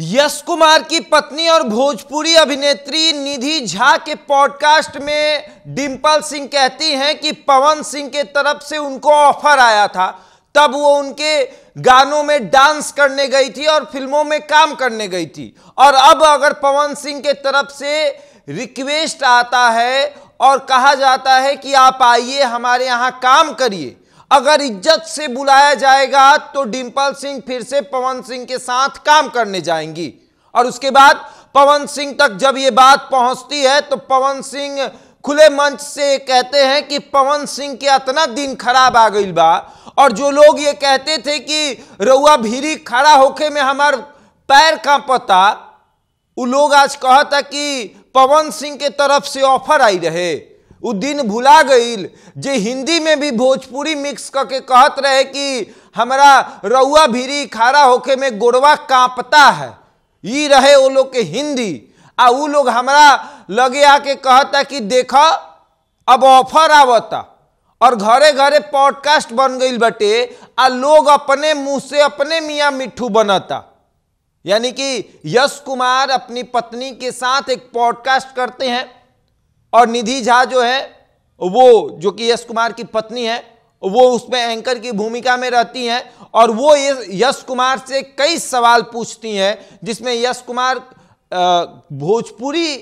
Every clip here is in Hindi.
यश कुमार की पत्नी और भोजपुरी अभिनेत्री निधि झा के पॉडकास्ट में डिम्पल सिंह कहती हैं कि पवन सिंह के तरफ से उनको ऑफर आया था तब वो उनके गानों में डांस करने गई थी और फिल्मों में काम करने गई थी और अब अगर पवन सिंह के तरफ से रिक्वेस्ट आता है और कहा जाता है कि आप आइए हमारे यहाँ काम करिए अगर इज्जत से बुलाया जाएगा तो डिंपल सिंह फिर से पवन सिंह के साथ काम करने जाएंगी और उसके बाद पवन सिंह तक जब ये बात पहुंचती है तो पवन सिंह खुले मंच से कहते हैं कि पवन सिंह के इतना दिन खराब आ गई बा और जो लोग ये कहते थे कि रउआ भीरी खड़ा होके में हमार पैर का पता वो लोग आज कहता कि पवन सिंह के तरफ से ऑफर आई रहे उ दिन भुला गई जे हिंदी में भी भोजपुरी मिक्स करके कहत रहे कि हमारा रउआ भिरी खारा होके में गोरवा कांपता है ये रहे वो लोग के हिंदी आ उ लोग हमारा लगे आके कहता कि देख अब ऑफर आवता और घरे घरे पॉडकास्ट बन गई बटे आ लोग अपने मुंह से अपने मियाँ मिट्ठू बनता यानी कि यश कुमार अपनी पत्नी के साथ एक पॉडकास्ट करते हैं और निधि झा जो है वो जो कि यश कुमार की पत्नी है वो उसमें एंकर की भूमिका में रहती हैं और वो यश कुमार से कई सवाल पूछती हैं जिसमें यश कुमार भोजपुरी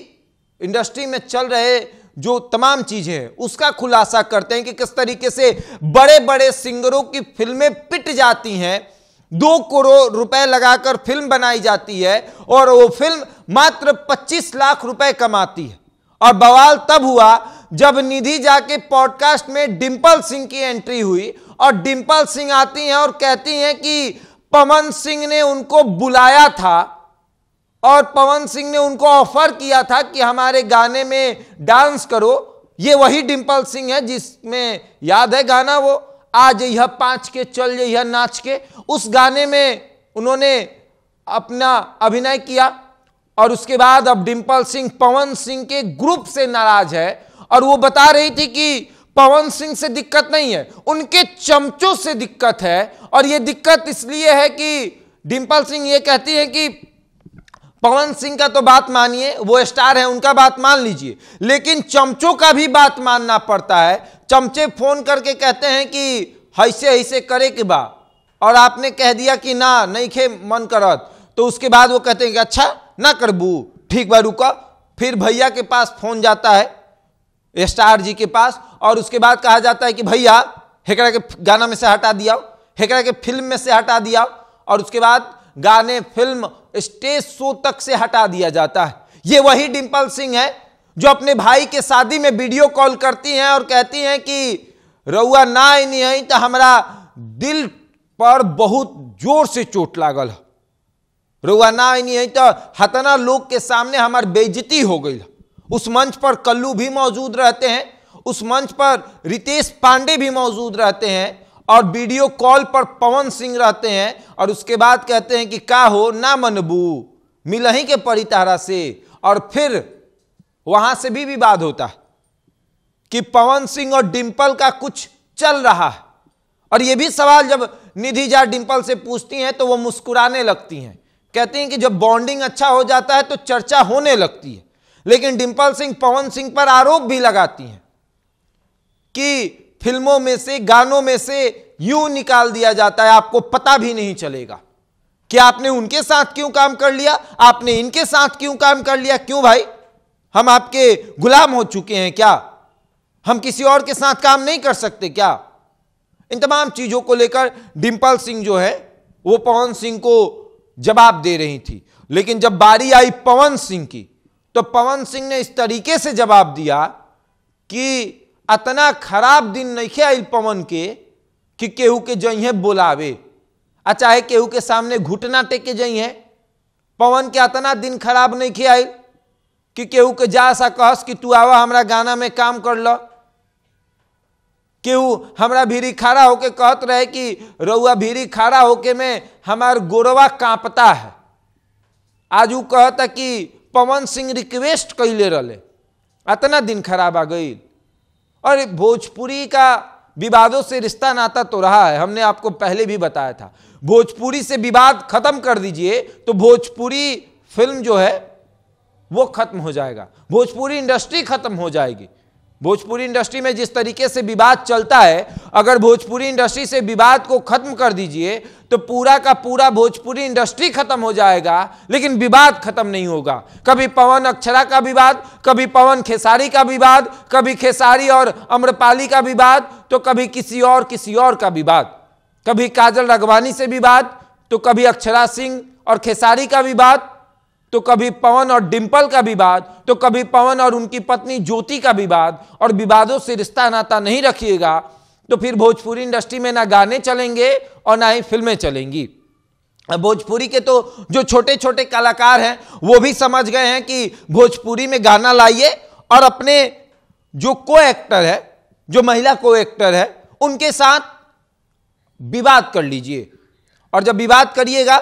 इंडस्ट्री में चल रहे जो तमाम चीजें हैं उसका खुलासा करते हैं कि किस तरीके से बड़े बड़े सिंगरों की फिल्में पिट जाती हैं दो करोड़ रुपए लगाकर फिल्म बनाई जाती है और वो फिल्म मात्र 25 लाख रुपए कमाती है और बवाल तब हुआ जब निधि जाके पॉडकास्ट में डिंपल सिंह की एंट्री हुई और डिंपल सिंह आती हैं और कहती हैं कि पवन सिंह ने उनको बुलाया था और पवन सिंह ने उनको ऑफर किया था कि हमारे गाने में डांस करो ये वही डिंपल सिंह है जिसमें याद है गाना वो आज यह पांच के चल यह नाच के उस गाने में उन्होंने अपना अभिनय किया और उसके बाद अब डिम्पल सिंह पवन सिंह के ग्रुप से नाराज है और वो बता रही थी कि पवन सिंह से दिक्कत नहीं है उनके चमचों से दिक्कत है और ये दिक्कत इसलिए है कि डिम्पल सिंह ये कहती है कि पवन सिंह का तो बात मानिए वो स्टार है उनका बात मान लीजिए लेकिन चमचों का भी बात मानना पड़ता है चमचे फोन करके कहते हैं कि ऐसे ऐसे करे के बा और आपने कह दिया कि ना नहीं खे मन करत तो उसके बाद वो कहते हैं कि अच्छा ना करबू ठीक बा रुका फिर भैया के पास फोन जाता है स्टार जी के पास और उसके बाद कहा जाता है कि भैया हेकरा के गाना में से हटा दिया हेकरा के फिल्म में से हटा दिया और उसके बाद गाने फिल्म स्टेज शो तक से हटा दिया जाता है ये वही डिम्पल सिंह है जो अपने भाई के शादी में वीडियो कॉल करती हैं और कहती हैं कि रउआ ना आई नहीं तो हमारा दिल पर बहुत जोर से चोट लागल है रुआ ना नहीं तो हतना लोग के सामने हमारे बेजती हो गई उस मंच पर कल्लू भी मौजूद रहते हैं उस मंच पर रितेश पांडे भी मौजूद रहते हैं और वीडियो कॉल पर पवन सिंह रहते हैं और उसके बाद कहते हैं कि का हो ना मनबू मिल ही के परितारा से और फिर वहां से भी विवाद होता है कि पवन सिंह और डिम्पल का कुछ चल रहा है और ये भी सवाल जब निधि जा डिम्पल से पूछती हैं तो वो मुस्कुराने लगती हैं कहते हैं कि जब बॉन्डिंग अच्छा हो जाता है तो चर्चा होने लगती है लेकिन डिंपल सिंह पवन सिंह पर आरोप भी लगाती हैं कि फिल्मों में से गानों में से यूं निकाल दिया जाता है आपको पता भी नहीं चलेगा कि आपने उनके साथ क्यों काम कर लिया आपने इनके साथ क्यों काम कर लिया क्यों भाई हम आपके गुलाम हो चुके हैं क्या हम किसी और के साथ काम नहीं कर सकते क्या इन तमाम चीजों को लेकर डिंपल सिंह जो है वो पवन सिंह को जवाब दे रही थी लेकिन जब बारी आई पवन सिंह की तो पवन सिंह ने इस तरीके से जवाब दिया कि इतना खराब दिन नहीं आई पवन के कि केहू के जइहे बोलावे आ अच्छा, चाहे केहू के सामने घुटना टेके जइहे पवन के इतना दिन खराब नहीं आई कि केहू के जा सा कहस कि तू आवा हमारा गाना में काम कर लो केहू हमारा भीड़ी खड़ा होके कहत रहे कि रउआ भीड़ी खड़ा होके में हमार गोरवा कांपता है आज वो कहता कि पवन सिंह रिक्वेस्ट कैले रहे इतना दिन खराब आ गई और भोजपुरी का विवादों से रिश्ता नाता तो रहा है हमने आपको पहले भी बताया था भोजपुरी से विवाद खत्म कर दीजिए तो भोजपुरी फिल्म जो है वो खत्म हो जाएगा भोजपुरी इंडस्ट्री खत्म हो जाएगी भोजपुरी इंडस्ट्री में जिस तरीके से विवाद चलता है अगर भोजपुरी इंडस्ट्री से विवाद को खत्म कर दीजिए तो पूरा का पूरा भोजपुरी इंडस्ट्री खत्म हो जाएगा लेकिन विवाद खत्म नहीं होगा कभी पवन अक्षरा का विवाद कभी पवन खेसारी का विवाद कभी खेसारी और अम्रपाली का विवाद तो कभी किसी और किसी और का विवाद कभी काजल रगवानी से विवाद तो कभी अक्षरा सिंह और खेसारी का विवाद तो कभी पवन और डिम्पल का विवाद तो कभी पवन और उनकी पत्नी ज्योति का विवाद और विवादों से रिश्ता नाता नहीं रखिएगा तो फिर भोजपुरी इंडस्ट्री में ना गाने चलेंगे और ना ही फिल्में चलेंगी भोजपुरी के तो जो छोटे छोटे कलाकार हैं वो भी समझ गए हैं कि भोजपुरी में गाना लाइए और अपने जो को एक्टर है जो महिला को एक्टर है उनके साथ विवाद कर लीजिए और जब विवाद करिएगा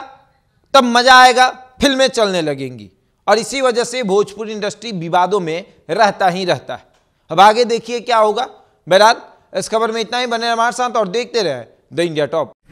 तब मजा आएगा फिल्में चलने लगेंगी और इसी वजह से भोजपुरी इंडस्ट्री विवादों में रहता ही रहता है अब आगे देखिए क्या होगा बहरहाल इस खबर में इतना ही बने हमारे साथ और देखते रहे द इंडिया टॉप